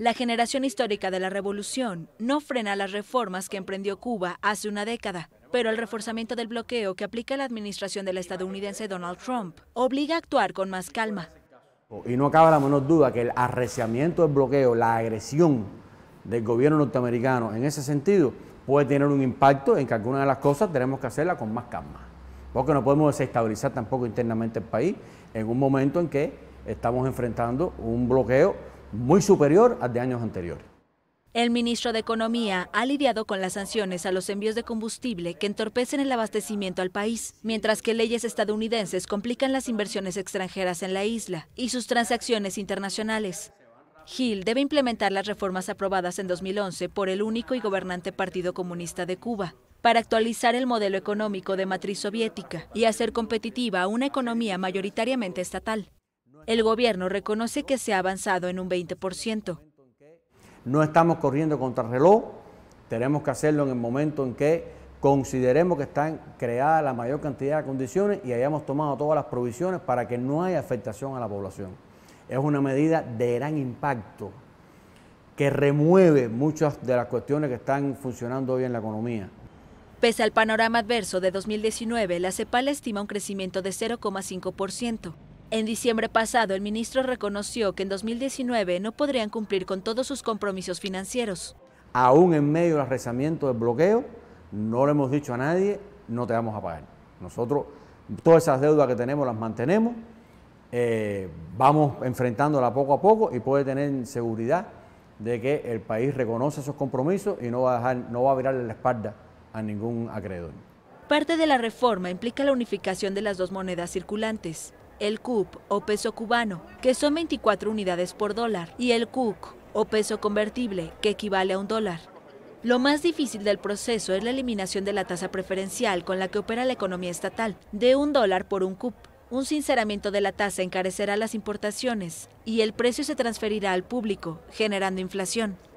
La generación histórica de la revolución no frena las reformas que emprendió Cuba hace una década, pero el reforzamiento del bloqueo que aplica la administración del estadounidense Donald Trump obliga a actuar con más calma. Y no acaba la menor duda que el arreciamiento del bloqueo, la agresión del gobierno norteamericano en ese sentido, puede tener un impacto en que algunas de las cosas tenemos que hacerla con más calma, porque no podemos desestabilizar tampoco internamente el país en un momento en que estamos enfrentando un bloqueo muy superior al de años anteriores. El ministro de Economía ha lidiado con las sanciones a los envíos de combustible que entorpecen el abastecimiento al país, mientras que leyes estadounidenses complican las inversiones extranjeras en la isla y sus transacciones internacionales. Gil debe implementar las reformas aprobadas en 2011 por el único y gobernante Partido Comunista de Cuba para actualizar el modelo económico de matriz soviética y hacer competitiva una economía mayoritariamente estatal el gobierno reconoce que se ha avanzado en un 20%. No estamos corriendo contra el reloj, tenemos que hacerlo en el momento en que consideremos que están creadas la mayor cantidad de condiciones y hayamos tomado todas las provisiones para que no haya afectación a la población. Es una medida de gran impacto que remueve muchas de las cuestiones que están funcionando hoy en la economía. Pese al panorama adverso de 2019, la CEPAL estima un crecimiento de 0,5%. En diciembre pasado, el ministro reconoció que en 2019 no podrían cumplir con todos sus compromisos financieros. Aún en medio del arrezamiento del bloqueo, no le hemos dicho a nadie, no te vamos a pagar. Nosotros, todas esas deudas que tenemos las mantenemos, eh, vamos enfrentándola poco a poco y puede tener seguridad de que el país reconoce esos compromisos y no va no va a virarle la espalda a ningún acreedor. Parte de la reforma implica la unificación de las dos monedas circulantes el CUP o peso cubano, que son 24 unidades por dólar, y el CUC o peso convertible, que equivale a un dólar. Lo más difícil del proceso es la eliminación de la tasa preferencial con la que opera la economía estatal, de un dólar por un CUP. Un sinceramiento de la tasa encarecerá las importaciones y el precio se transferirá al público, generando inflación.